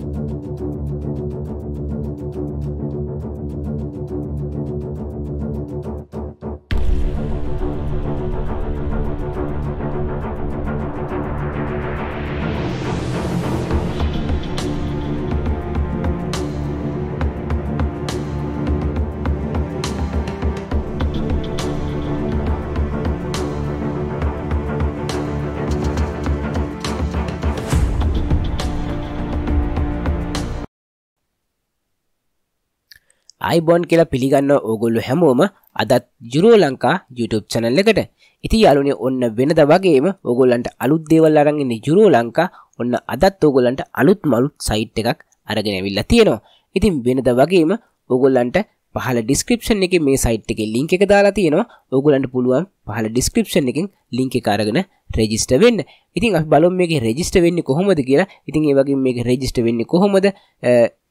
Thank you. අයිබොන් කියලා පිළිගන්න ඕගොල්ලු හැමෝම අදත් ජුරුව ලංකා YouTube චැනල් එකට. ඉතින් යාළුවනේ ඔන්න වෙනද වගේම ඕගොල්ලන්ට අලුත් දේවල් අරන් ඉන්නේ ජුරුව ලංකා. ඔන්න අදත් ඕගොල්ලන්ට අලුත් මලුත් සයිට් එකක් අරගෙන ඇවිල්ලා තියෙනවා. ඉතින් වෙනද වගේම ඕගොල්ලන්ට පහල ඩිස්ක්‍රිප්ෂන් එකේ මේ සයිට් එකේ ලින්ක් එක දාලා තියෙනවා. ඕගොල්ලන්ට පුළුවන් පහල ඩිස්ක්‍රිප්ෂන් එකෙන් ලින්ක් එක අරගෙන රෙජිස්ට වෙන්න. ඉතින් අපි බලමු මේකේ රෙජිස්ටර් වෙන්නේ කොහොමද කියලා. ඉතින් ඒ වගේ මේකේ රෙජිස්ටර් වෙන්නේ කොහොමද?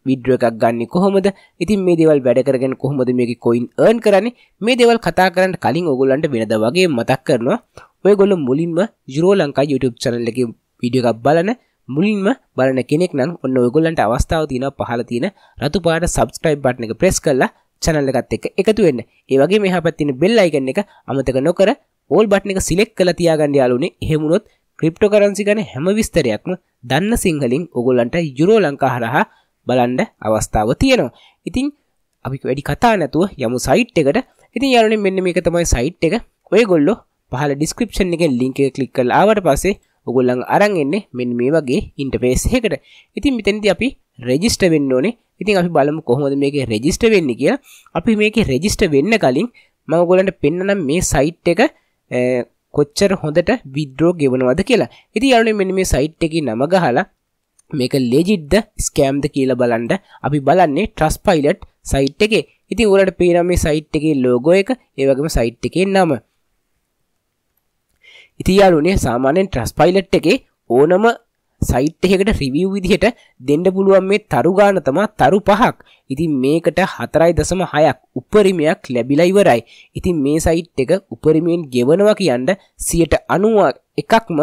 විඩ්ුව එකක් ගන්න කොහොමද ඉතින් මේ දෙවල් වැඩකරගෙන කොහොමද මේක කොයින් ඒන් කරන්නේ මේ දෙවල් කතා කරන්න කලින් ඔගොල්ලන්ට වෙනද වගේ මතක් කරනවා ඔයගොල්ල මුලින්ම ජුරෝ ලංකා YouTube චැනල් එකේ වීඩියෝ එකක් බලන මුලින්ම බලන කෙනෙක් නම් ඔන්න ඔයගොල්ලන්ට අවස්ථාව තියෙනවා පහළ තියෙන රතු පාට subscribe button එක press කරලා channel එකත් එක්ක එකතු වෙන්න. ඒ වගේ මෙහා පැත්තේ තියෙන bell icon එක අමතක නොකර all button එක select කරලා තියාගන්න යාළුවනේ. එහෙම වුණොත් ක්‍රිප්ටෝකරන්සි ගැන හැම විස්තරයක්ම දන්න සිංහලින් ඔගොල්ලන්ට යුරෝ ලංකා හරහා බලන්ඩ අවස්ථාව තියෙනවා ඉතින් අපි වැඩි කතා නැතුව යමු සයිට් එකට ඉතින් යාලනේ මෙන්න මේක තමයි සයිට් එක ඔයගොල්ලෝ පහල ඩිස්ක්‍රිප්ෂන් එකෙන් ලිංක එක ක්ලික් කරලා ආවට පස්සේ ඔගොල්ලන් අරන් එන්නේ මෙන්න මේ වගේ ඉන්ටර්ෆේස් එකකට. ඉතින් මෙතනදී අපි රෙජිස්ටර් වෙන්න ඕනේ. ඉතින් අපි බලමු කොහොමද මේකේ රෙජිස්ටර් වෙන්නේ කියලා. අපි මේකේ රෙජිස්ටර් වෙන්න කලින් මම ඔයගොල්ලන්ට පෙන්නනම් මේ සයිට් එක කොච්චර හොඳට විඩ්‍රෝ ගෙවනවද කියලා. ඉතින් යන්නේ මෙන්න මේ සයිට් එකේ නම ගහලා මේක ලෙජිද්ද ස්කෑම්ද කියල බලන්ඩ අපි බලන්නේ ට්‍රස් පයිලට් සයිට් එකේ ඉති උරට පේනමේ සයිට් එකේ ලෝගෝ එක ඒවගේම සයිට් එකේ නම ඉතියාලුනේ සාමානෙන් ට්‍රස් පයිලට් එකේ ඕනම සයිට් එකකට රිවිව් විදිහට දෙන්න පුළුවන් මේ තරුගාන තමා තරු පහක් ඉතින් මේකට හතරයි දසම හයක් උපරිමයක් ලැබිලා ඉවරයි ඉතින් මේ සයිට් එක උපරිමයෙන් ගෙවනවා කියන්න සියට අනුවක් එකක්ම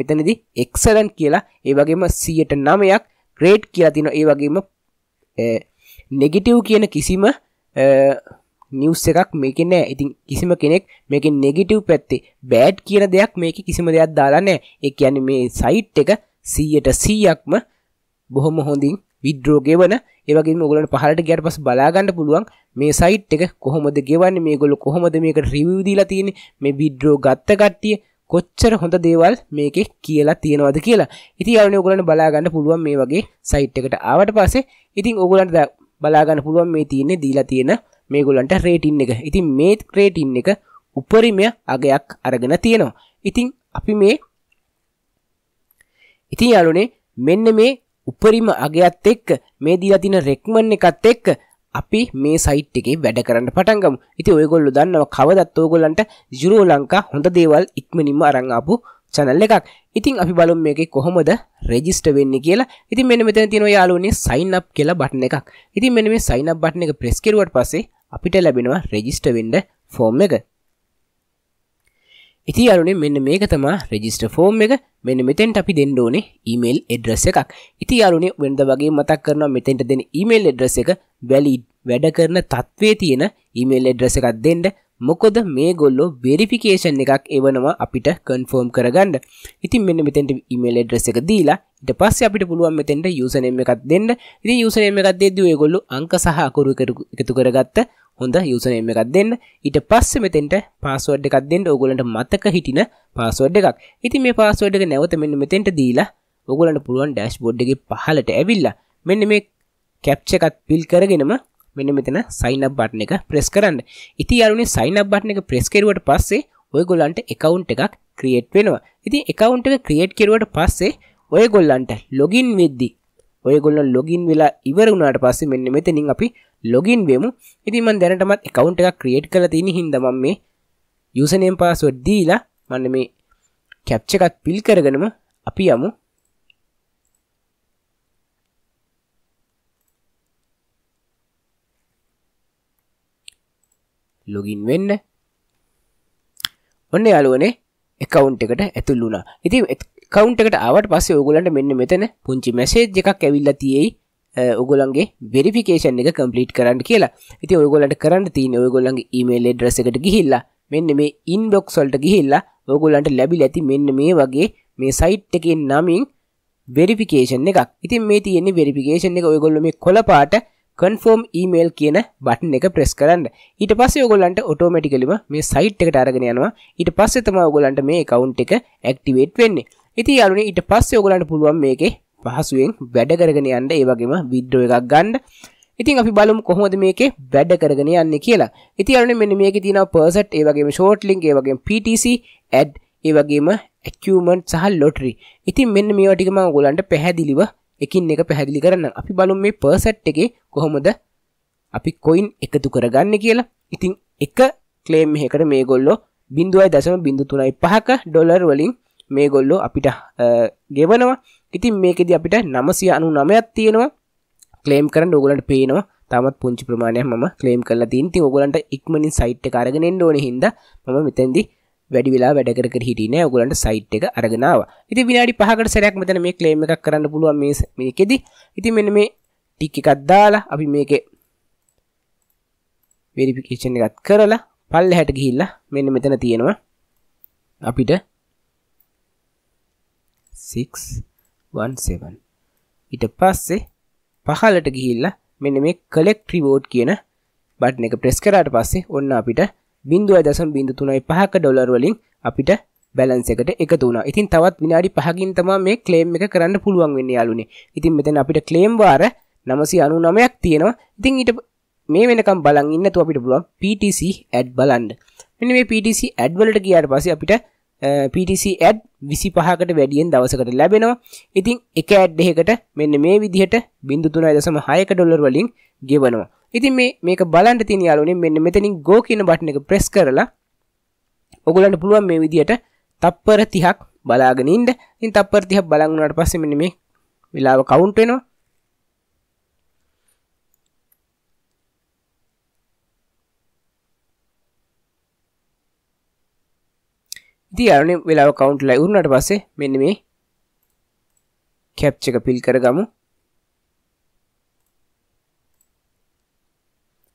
මෙතනදි එක්සලන් කියලා ඒ වගේම සියට නමයක් ග්‍රේඩ් කියලා තින ඒ වගේම නෙගිටව් කියන කිසිම නිවස් එකක් මේක නෑ ඉතින් කිසිම කෙනෙක් මේක නෙගිටව් පැත්තේ බෑඩ් කියන දෙයක් මේක කිසිම දෙයක් දාලා නෑ එක යන මේ සයිට් එක සීයට සීයක්ම බොහොම හොඳින් විද්‍රෝ ගෙවන ඒවගේ ගලට පහලට ගැට පස් බලාගන්න පුළුවන් මේ සයිට් එක කොහොමද ගෙවන්න මේ ගොල කොහොමද මේක රිවවිදිලා තියෙන මේ විද්‍රෝ ගත්ත කට්ටිය කොච්චර හොඳ දේවල් මේකේ කියලා තියෙනවද කියලා ඉති අරන ඔගලන්න බලාගන්න පුළුවන් මේ වගේ සයිට් එකට ආවට පස්සේ ඉතින් ඔගලන්ට බලාගන්න පුළුවන් මේ තියන්නේ දීලා තියෙන මේගොලන්ට රේටින් එක ඉතින් මේ ක්‍රේටින් එක උපරිමය අගයක් අරගෙන තියෙනවා ඉතින් අපි මේ ඉතින් අලුනේ මෙන්න මේ උපරිම අගයත් එක්ක මේ දීලා තියෙන රෙක්මන් එකත් එක්ක අපි මේ සයිට් එකේ වැඩ කරන්න පටන්ගමු ඉති ඔයගොල්ලු දන්නව කවදත් ඕගොල්ලන්ට ජුරෝ ලංකා හොඳ දේවල් ඉක්මනින්ම අරංආපු චනල්ල එකක් ඉතින් අපි බලුම් මේක කොහොමද රෙජිස්ට වෙන්න කියලා ඉති මෙන මෙත තින යාලුනේ සයින් අප් කියලා බටන එකක් ඉති මෙන මේ සයින් අප් බටන එක ප්‍රෙස්කරුවට පසේ අපිට ලැබෙනවා රෙජිස්ට වෙන්ඩ ෆෝර්ම් එක ඉති අරුනේ මෙන්න මේක තමා රෙජිස්ට ෆෝර්ම් එක මෙන්න මෙතෙන්ට අපි දෙන්න ඕනේ ඊමේල් ඇඩ්‍රස් එකක්. ඉති අරුනේ වෙනද වගේ මතක් කරනවා මෙතෙන්ට දෙන ඊමේල් ඇඩ්‍රස් එක වැලිඩ් වැඩ කරන තත්ත්වයේ තියෙන ඊමේල් ඇඩ්‍රස් එකක් දෙන්න. මොකද මේගොල්ලෝ වෙරිෆිකේෂන් එකක් එවනවා අපිට කන්ෆර්ම් කරගන්න. ඉතින් මෙන්න මෙතෙන්ට ඊමේල් ඇඩ්‍රස් එක දීලා ඊට පස්සේ අපිට පුළුවන් මෙතෙන්ට යූසර් නේම් එකක් දෙන්න. ඉතින් යූසර් නේම් එකක් දෙද්දී ඔයගොල්ලෝ අංක සහ අකුරු එකතු කරගත්ත හොඳ යුසනේම එකක් දෙන්න ඊට පස්සේ මෙතෙන්ට පාස්වර්ඩ් එකක් දෙන්න ඕගොල්ලන්ට මතක හිටින පාස්වර්ඩ් එකක්. ඉතින් මේ පාස්වර්ඩ් එක නැවත මෙන්න මෙතෙන්ට දීලා ඔගොල්ලන්ට පුළුවන් ඩෑෂ්බෝඩ් එකේ පහළට ඇවිල්ලා මෙන්න මේ කැප්චර් එකත් පිල් කරගෙනම මෙන්න මෙතන සයින් අප් බටන් එක ප්‍රෙස් කරන්න. ඉතින් යාළුවනේ සයින් අප් බටන් එක ප්‍රෙස් කරුවට පස්සේ ඔයගොල්ලන්ට account එකක් create වෙනවා. ඉතින් account එක create කරුවට පස්සේ ඔයගොල්ලන්ට login වෙද්දී ඔයගොල්ල ලොගින් වෙලා ඉවර වුණාට පස්සේ මෙන්න මෙතනින් අපි ලොගින් වෙමු. ඉතින් මම දැනටමත් account එකක් create කරලා තියෙන හින්දා මම මේ username password දීලා මන්න මේ captcha එකත් fill කරගෙනම අපි යමු. ලොගින් වෙන්න. ඔන්න යාළුවනේ account එකට ඇතුළු වුණා. ඉතින් කවන්ටකට අවට පස්ස ඔගුලන්ට මෙන්න මෙතන පුංචි මැසේ එකක් ඇවිල්ල තියෙයි ඔගොලන්ගේ වෙරිෆිකේෂන් එක කම්පලිට් කරන්න කියලා ඉති ඔගොලට කරන්න තියන ඔයගොල්ලන්ගේ ඉමේල් ඩ්‍රස එකට ගිහිල්ලා මෙන්න මේ ඉන් බොක් සොල්ට ගිහිල්ලා ඔගොලන්ට ලැබි ඇති මෙන්න මේ වගේ මේ සයිට් එකෙන් නමින් වෙරිෆිකේෂන් එකක් ඉතින් මේ තියෙන්නේ වෙරිෆිකේෂන් එක ඔයගොල්ල මේ කොළපාට කන්ෆෝර්ම් ඊමේල් කියන බටන් එක ප්‍රෙස් කරන්න ඊට පස්සේ ඔයගොල්ලන්ට ඔටෝමැටිකලිම මේ සයිට් එකට අරගෙන යනවා ඊට පස්සේ තමයි ඔයගොල්ලන්ට මේ account එක ඇක්ටිවේට් වෙන්නේ ඉති අලුන ඉට පස් යෝගලන්ට පුළුවන් මේකේ පහසුවෙන් වැඩ කරගෙන යන්න ඒ වගේම විඩ්ඩෝ එකක් ගන්න ඉතින් අපි බලමු කොහොමද මේකේ වැඩ කරගෙන යන්නේ කියලා. ඉතින් අරනේ මෙන්න මේකේ තියෙනවා percent ඒ වගේම short link ඒ වගේම PTC ad ඒ වගේම achievement සහ lottery. ඉතින් මෙන්න මේවා ටික මම ඔයගොල්ලන්ට පැහැදිලිව එකින් එක පැහැදිලි කරන්නම්. අපි බලමු මේ percent එකේ කොහොමද අපි coin එකතු කරගන්නේ කියලා. ඉතින් එක claim එකකට මේගොල්ලෝ 0.035ක ඩොලර් වලින් මේ ගොල්ලෝ අපිට ගෙවනවා ඉතින් මේකෙද අපිට නමසිය අනු නමයක් තියෙනවා ක්ලේම් කරන්න ඔගලන්ට පේනවා තමත් පුංචි ප්‍රමාණය ම ක්ලේම් කරලා තින්ති ඔගලන්ට ඉක්මනින් සයිට් කරගෙනෙන් ඕන හිද ම මෙතැදි වැඩි වෙලා වැඩකර හිටන ඔගලන්ට සයිට් එක අරගෙනාව ඉති විනාඩි පහකට සැරයක් මෙතන මේ ක්ලේම එකක් කරන්න පුළුවන් මේකෙද ඉති මෙන මේ ටික් එකත් දාලා අපි මේක වෙරිපිකේෂන් එකත් කරලා පල්ල හැට ගිහිල්ලා මෙන්න මෙතන තියෙනවා අපිට 617 ඊට පස්සේ පහලට ගිහිල්ලා මෙන්න මේ collect reward කියන බටන් එක press කරාට පස්සේ ඔන්න අපිට 0.035ක ඩොලර් වලින් අපිට බැලන්ස් එකට එකතු වුණා. ඉතින් තවත් විනාඩි 5කින් තමයි මේ claim එක කරන්න පුළුවන් වෙන්නේ යාළුනේ. ඉතින් මෙතන අපිට claim වාර 999ක් තියෙනවා. ඉතින් ඊට මේ වෙනකම් බලන් ඉන්නතු අපිට පුළුවන් PTC ad බලන්න. මෙන්න මේ PTC ad වලට ගියාට පස්සේ අපිට පිටසි ඇඩ් විසි පහකට වැඩියෙන් දවසකට ලැබෙනවා ඉතිං එක ඇඩ් එහෙකට මෙන්න මේ විදිහට බිඳුතුන ඇදසම හයක ඩොල්ලර් වලින් ගෙවනවා ඉතින් මේ මේක බලන්ට තින යාලුනේ මෙන්න මෙතනින් ගෝ කියන බටන එක ප්‍රෙස් කරලා ඔගුලන්ට පුළුවන් මේ විදිහට තප්පර තිහක් බලාගෙනින්ට ඉන් තප්පර තිහ බලගුණට පස්සෙ මෙන්න මේ වෙලාව කවුන්ට් වෙනවා දී අරන වෙලාව කවුන්ට් ලයි උරුණට පස්සේ මෙන්න මේ කැප්ච එක පිල් කරගමු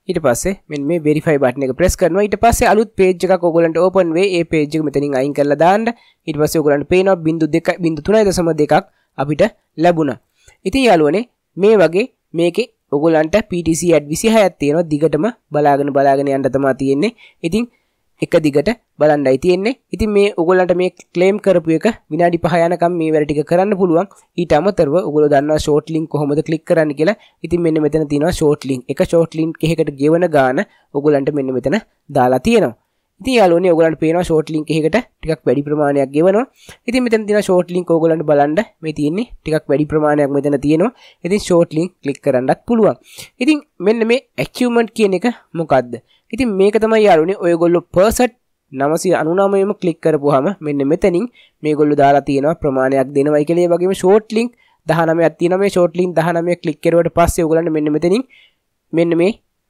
ඊට පස්සේ මෙන්න මේ verify button එක press කරනවා ඊට පස්සේ අලුත් page එකක් ඔයගලන්ට open වෙයි ඒ page එක මෙතනින් අයින් කරලා දාන්න ඊට පස්සේ ඔයගලන්ට පේනවා 0.2 0.3.2ක් අපිට ලැබුණා ඉතින් යාළුවනේ මේ වගේ මේකේ ඔයගලන්ට PTC ad 26ක් තියෙනවා දිගටම බලාගෙන බලාගෙන යන්න තමයි තියෙන්නේ ඉතින් එක දිගට බලන්නයි තියෙන්නේ. ඉතින් මේ ඔයගොල්ලන්ට මේ ක්ලේම් කරපු එක විනාඩි 5 යනකම් මේ වැඩ ටික කරන්න පුළුවන්. ඊට අමතරව ඔයගොල්ලෝ දන්නවා ෂෝට් ලින්ක් කොහොමද ක්ලික් කරන්න කියලා. ඉතින් මෙන්න මෙතන තියෙනවා ෂෝට් ලින්ක්. එක ෂෝට් ලින්ක් එකකට ගෙවන ගාන ඔයගොල්ලන්ට මෙන්න මෙතන දාලා තියෙනවා. ඉතින් යාළුවනේ ඔයගොල්ලන්ට පේනවා ෂෝට් ලින්ක් එකකට ටිකක් වැඩි ප්‍රමාණයක් ගෙවනවා. ඉතින් මෙතන තියෙන ෂෝට් ලින්ක් ඔයගොල්ලන්ට බලන්න මේ තියෙන්නේ ටිකක් වැඩි ප්‍රමාණයක් මෙතන තියෙනවා. ඉතින් ෂෝට් ලින්ක් ක්ලික් කරන්නත් පුළුවන්. ඉතින් මෙන්න මේ achievement කියන එක මොකද්ද? ඉතින් මේක තමයි අරුණේ ඔයගොල්ලෝ පර්සට් 999ම ක්ලික් කරපුවාම මෙන්න මෙතනින් මේගොල්ලෝ දාලා තියෙනවා ප්‍රමාණයක් දෙනවයි කියලා ඒ වගේම ෂෝට් ලින්ක් 19ක් තියෙනවා මේ ෂෝට් ලින්ක් 19 ක්ලික් කරුවට පස්සේ ඔයගොල්ලන්ට මෙන්න මෙතනින් මෙන්න මේ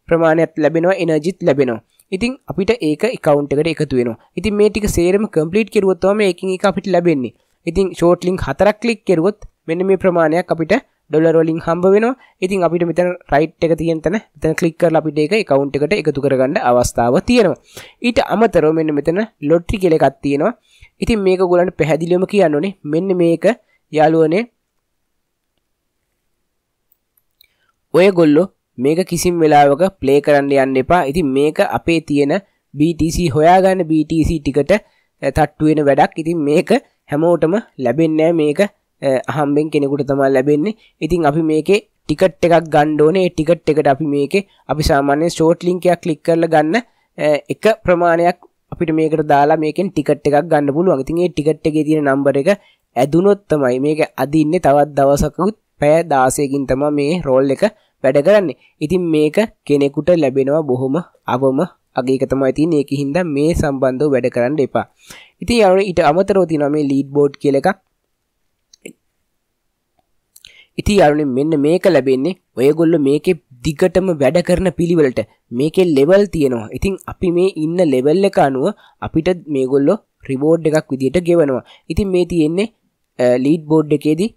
ප්‍රමාණයක් ලැබෙනවා එනර්ජිත් ලැබෙනවා ඉතින් අපිට ඒක account එකට එකතු වෙනවා ඉතින් මේ ටික සේරම complete කරුවොත් තමයි මේකෙන් එක අපිට ලැබෙන්නේ ඉතින් ෂෝට් ලින්ක් හතරක් ක්ලික් කරුවොත් මෙන්න මේ ප්‍රමාණයක් අපිට ඩොල රොලින් හම්බ වෙන ඉතින් අපිට මෙතන රයිට් එක තියෙන් තැන මෙතන කලික් කරලා අපිට ඒක එකවුන්ට් එකට එකතු කරගන්න අවස්ථාව තියෙනවා ඊට අමතරව මෙන්න මෙතන ලොට්ටි කියලා එකක් තියෙනවා ඉතින් මේක ගොල්ලන්ට පැහැදිලිවම කියන්න ඕනේ මෙන්න මේක යාළුවනේ ඔයගොල්ලෝ මේක කිසිම් වෙලාවක ප්ලේ කරන්න යන්න එපා ඉතින් මේක අපේ තියෙන BTC හොයාගන්න BTC ටිකට තට්ටුවෙන වැඩක් ඉතින් මේක හැමෝටම ලැබෙන්නෑ මේක හම්බෙන් කෙනෙකුට තමා ලැබෙන්නේ ඉතින් අපි මේකේ ටිකට් එකක් ගණ්ඩෝනේ ටිකට් එකට අපි මේක අපි සාමාන්‍ය ෂෝට් ලිංකයක් ලික් කරල ගන්න එක ප්‍රමාණයක් අපිට මේකට දාලා මේකෙන් ටිකට් එකක් ගන්න පුළුවන් ඉතින් ඒ ටිකට් එකේ තියෙන නම්බර එක ඇදුනොත් තමයි මේක අදින්නේ තවත් දවසකුත් පැය 16කින් තමයි මේ රෝල් එක වැඩ කරන්නේ. ඉතින් මේක කෙනෙකුට ලැබෙනවා බොහොම අවම අගේක තමයි තියෙන්නේ. ඒකින් හින්දා මේ සම්බන්ධව වැඩ කරන්න එපා. ඉතින් ඊට අමතරව තියෙනවා මේ ලීඩ් බෝඩ් කියලා එකක්. ඉති අරුණේ මෙන්න මේක ලැබෙන්නේ ඔයගොල්ල මේකේ දිගටම වැඩ කරන පිළිවෙලට මේකේ ලෙවල් තියෙනවා. ඉතින් අපි මේ ඉන්න ලෙවල් එක අනුව අපිට මේගොල්ලෝ රිවෝඩ් එකක් විදියට ගෙවනවා. ඉතින් මේ තියෙන්නේ ලීඩ් බෝඩ් එකේදී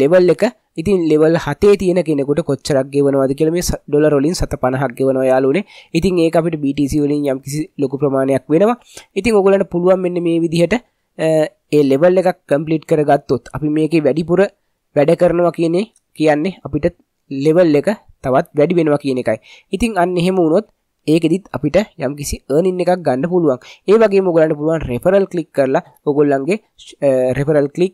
ලෙවල් එක ඉතින් ලෙවල් හතේ තියෙන කෙනෙකුට කොච්චරක් ගෙවනවාද කියලා මේ ඩොලර් වලින් 750ක් ගෙවනවා යාළුවනේ. ඉතින් ඒක අපිට BTC වලින් යම්කිසි ලොකු ප්‍රමාණයක් වෙනවා. ඉතින් ඔයගොල්ලන්ට පුළුවන් මෙන්න මේ විදිහට ඒ ලෙවල් එකක් කම්ප්ලීට් කරගත්තොත් අපි මේකේ වැඩිපුර වැඩ කරනවා කියන්නේ කියන්නේ අපිට ලෙවල් එක තවත් වැඩි වෙනවා කියන එකයි ඉතින් අන්න එහෙම වුණොත් ඒකෙදිත් අපිට යම් කිසි ඒනින් එකක් ගන්න පුළුවන් ඒ වගේ මුගලන්න පුළුවන් රෙෆරල් කලික් කරලා ඔගොල්ලන්ගේ රෙෆරල් කලික්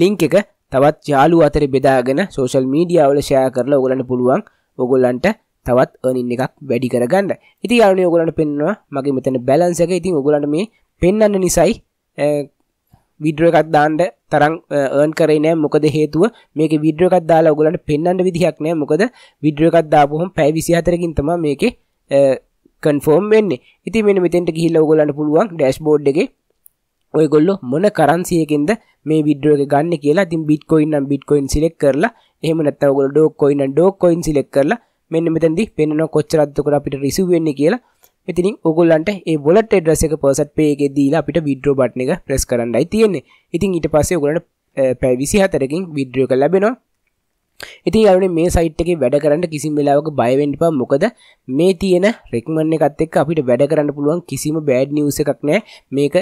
ලිංක එක තවත් යාලු අතර බෙදාගෙන සෝශල් මීඩියාවල ෂයා කරලා ඔගලන්න පුළුවන් ඔගොල්ලන්ට තවත් ඒනින් එකක් වැඩි කරගන්න ඉති යාලන ඔගලන්න පෙන්වා මගේ මෙතන බැලන්ස එක ඉතින් ඔගලන්ට මේ පෙන්න්න නිසයි විඩ්‍රෝ එකක් දාන්න තරම් earn කරේ නෑ මොකද හේතුව මේක විඩ්‍රෝ එකක් දාලා ඔයගලන්ට පෙන්වන්න විදිහක් නෑ මොකද විඩ්‍රෝ එකක් දාපුවම පැය 24කින් තමයි මේකේ කන්ෆර්ම් වෙන්නේ. ඉතින් මෙන්න මෙතෙන්ට ගිහිල්ලා ඔයගලන්ට පුළුවන් ඩෑෂ්බෝඩ් එකේ ඔයගොල්ලො මොන කරන්සියකින්ද මේ විඩ්‍රෝ එක ගන්න කියලා ඉතින් බිට්කොයින් නම් බිට්කොයින් සිලෙක්ට් කරලා එහෙම නැත්නම් ඔයගොල්ලෝ ඩෝක් කොයින් නම් ඩෝක් කොයින් සිලෙක්ට් කරලා මෙන්න මෙතනදී පෙන්වන කොච්චරක්ද උකට අපිට රිසීව් වෙන්නේ කියලා ඉතින් ඔගොල්ලන්ට ඒ wallet address එක percent pay එකේ දීලා අපිට withdraw button එක press කරන්නයි තියෙන්නේ. ඉතින් ඊට පස්සේ ඔයගොල්ලන්ට පැය 24කින් withdraw එක ලැබෙනවා. ඉතින් යාළුවනේ මේ සයිට් එකේ වැඩ කරන්න කිසිම වෙලාවක බය වෙන්න එපා මොකද මේ තියෙන රෙකමන්ඩ් එකත් එක්ක අපිට වැඩ කරන්න පුළුවන් කිසිම බෑඩ් නිවුස් එකක් නැහැ. මේක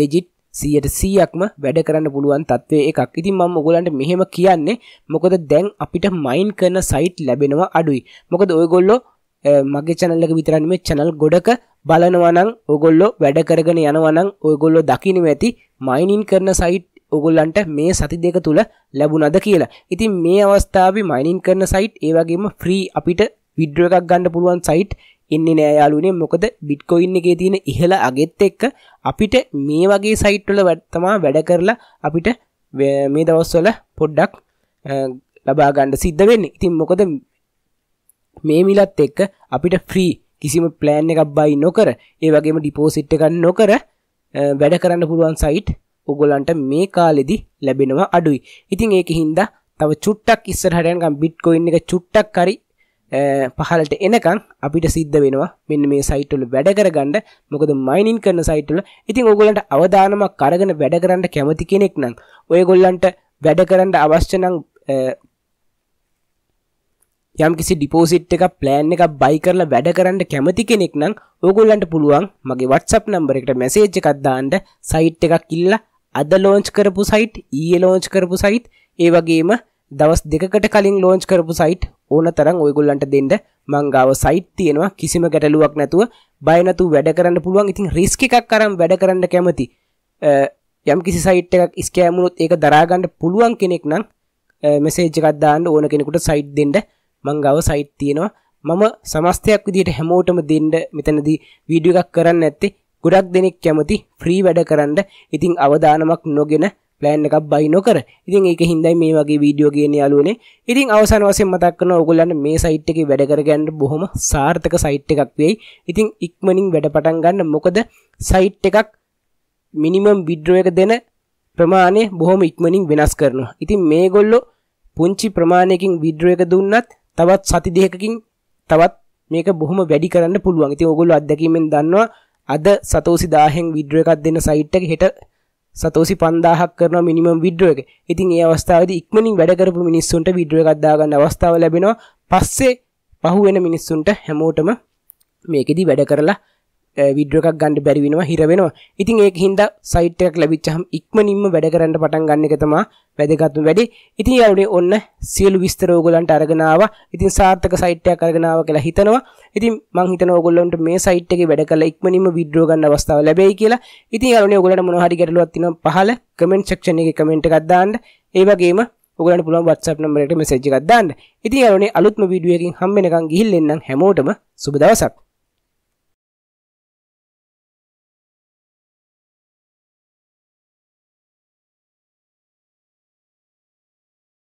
legit 100%ක්ම වැඩ කරන්න පුළුවන් තත්ත්වයේ එකක්. ඉතින් මම ඔයගොල්ලන්ට මෙහෙම කියන්නේ මොකද දැන් අපිට මයින් කරන සයිට් ලැබෙනවා අඩුයි. මොකද ඔයගොල්ලෝ Eh, මගේ channel එක විතරක් නෙමෙයි channel ගොඩක බලනවා නම් ඔයගොල්ලෝ වැඩ කරගෙන යනවා නම් ඔයගොල්ලෝ දකින්න ඇති මයිනින් කරන සයිට් ඔගොල්ලන්ට මේ සති දෙක තුල ලැබුණද කියලා. ඉතින් මේ අවස්ථාවේ මයිනින් කරන සයිට් ඒ වගේම ෆ්‍රී අපිට විඩ්‍රෝ එකක් ගන්න පුළුවන් සයිට් එන්නේ නෑ යාළුවනේ මොකද බිට්කොයින් එකේ තියෙන ඉහළ අගෙත් එක්ක අපිට මේ වගේ සයිට් වල තමයි වැඩ කරලා අපිට මේ දවස්වල පොඩ්ඩක් eh, ලබා ගන්න සිද්ධ වෙන්නේ. ඉතින් මොකද මේ මිලත් එක්ක අපිට ෆ්‍රී කිසිම ප්ලෑන් එකක් බයි නොකර ඒ වගේම ඩිපෝසිට් එකක් නොකර වැඩ කරන්න පුළුවන් සයිට් ඔගොලන්ට මේ කාලෙදි ලැබෙනවා අඩුයි. ඉතින් ඒක හින්දා තව චුට්ටක් ඉස්සරහට යනකම් බිට්කොයින් එක චුට්ටක් හරි පහලට එනකම් අපිට සිද්ධ වෙනවා මෙන්න මේ සයිට් වල වැඩ කරගන්න. මොකද මයිනින් කරන සයිට් වල ඉතින් ඔයගොල්ලන්ට අවදානමක් අරගෙන වැඩ කරන්න කැමති කෙනෙක් නම් ඔයගොල්ලන්ට වැඩ කරන්න අවශ්‍ය නම් යම් කිසි ඩිපෝසිට් එක ප්ලෑන් එක බයි කරලා වැඩ කරන්න කැමති කෙනෙක් නම් ඕගොල්ලන්ට පුළුවන් මගේ WhatsApp නම්බර එකට මැසේජ් එකක් දාන්න සයිට් එකක් ඉල්ලලා අද ලෝන්ච් කරපු සයිට් ඊයේ ලෝන්ච් කරපු සයිට් ඒ වගේම දවස් දෙකකට කලින් ලෝන්ච් කරපු සයිට් ඕන තරම් ඔයගොල්ලන්ට දෙන්න මංගාව සයිට් තියෙනවා කිසිම ගැටලුවක් නැතුව බය නැතුව වැඩ කරන්න පුළුවන්. ඉතින් රිස්ක් එකක් අරන් වැඩ කරන්න කැමති යම් කිසි සයිට් එකක් ස්කෑම් වුණොත් ඒක දරා ගන්න පුළුවන් කෙනෙක් නම් මෙසේජ් එකක් දාන්න ඕන කෙනෙකුට සයිට් දෙන්න මංගව සයිට් තියෙනවා මම සමස්තයක් විදිට හැමෝටම දෙන්ඩ මෙතනදී වීඩිය එකක් කරන්න ඇත්තේ ගොඩක් දෙනෙක් කැමති ෆ්‍රී වැඩ කරන්න ඉතිං අවධානමක් නොගෙන ප්ලෑන් එකක් බයි නොකර ඉතින් ඒක හින්දයි මේ වගේ වීඩියෝ ගෙන යාලුවනේ ඉතින් අවසන් වසෙන් මතක්කන ඔගොලන්න මේ සයිට් එක වැඩකරගන්න බොහොම සාර්ථක සයිට් එකක් වෙයි ඉතිං ඉක්මනින් වැඩ පටන් ගන්න මොකද සයිට් එකක් මිනිමම් විඩ්‍රෝ එක දෙන ප්‍රමාණය බොහොම ඉක්මනින් වෙනස් කරනවා ඉතින් මේගොල්ලෝ පුංචි ප්‍රමාණයකින් විඩ්‍රෝ එක දුන්නත් තවත් සති දෙකකින් තවත් මේක බොහොම වැඩි කරන්න පුළුවන්. ඉතින් ඕගොල්ලෝ අත්දැකීමෙන් දන්නවා අද සතෝසි 1000න් විඩ්‍රෝ එකක් දෙන්න සයිට් එක හෙට සතෝසි 5000ක් කරනවා මිනිමම් විඩ්‍රෝ එක. ඉතින් ඒ අවස්ථාවේදී ඉක්මනින් වැඩ කරපු මිනිස්සුන්ට විඩ්‍රෝ එකක් දාගන්න අවස්ථාව ලැබෙනවා. පස්සේ පහුවෙන මිනිස්සුන්ට හැමෝටම මේකෙදි වැඩ කරලා විඩ්‍රකක් ගණඩ බැරිවෙනවා හිරවෙනවා ඉතින් ඒක හින්ද සයිටයක් ලැබිච්චහම් ඉක්මනින්ම වැඩ කරන්න පටන් ගන්න එකතමා වැදගත්තු වැඩි ඉතින් යවුනේ ඔන්න සියලු විස්තර ඕගොල්ලන්ට අරගෙනාව ඉතින් සාර්ථක සයිටයක් අරගෙනාව කියලා හිතනවා ඉතින් මං හිතන ඕගොල්ලන්ට මේ සයිට් එකේ වැඩ කරලා ඉක්මනින්ම විඩ්‍රෝ ගන්න අවස්ථාව ලැබෙයි කියලා ඉතින් යවුනේ ඕගොල්ලන්ට මොනවා හරි ගැටලුවක් තියෙනවා පහල කමෙන්ට් සෙක්ෂන් එකේ කමෙන්ට් එකක් දාන්න ඒ වගේම ඔගලට පුළුවන් WhatsApp නම්බරයට මෙසේජ් එකක් දාන්න. ඉතින් යවුනේ අලුත්ම වීඩියෝ එකකින් හම්බ වෙනකන් ගිහින් එන්නම් හැමෝටම සුබ දවසක්.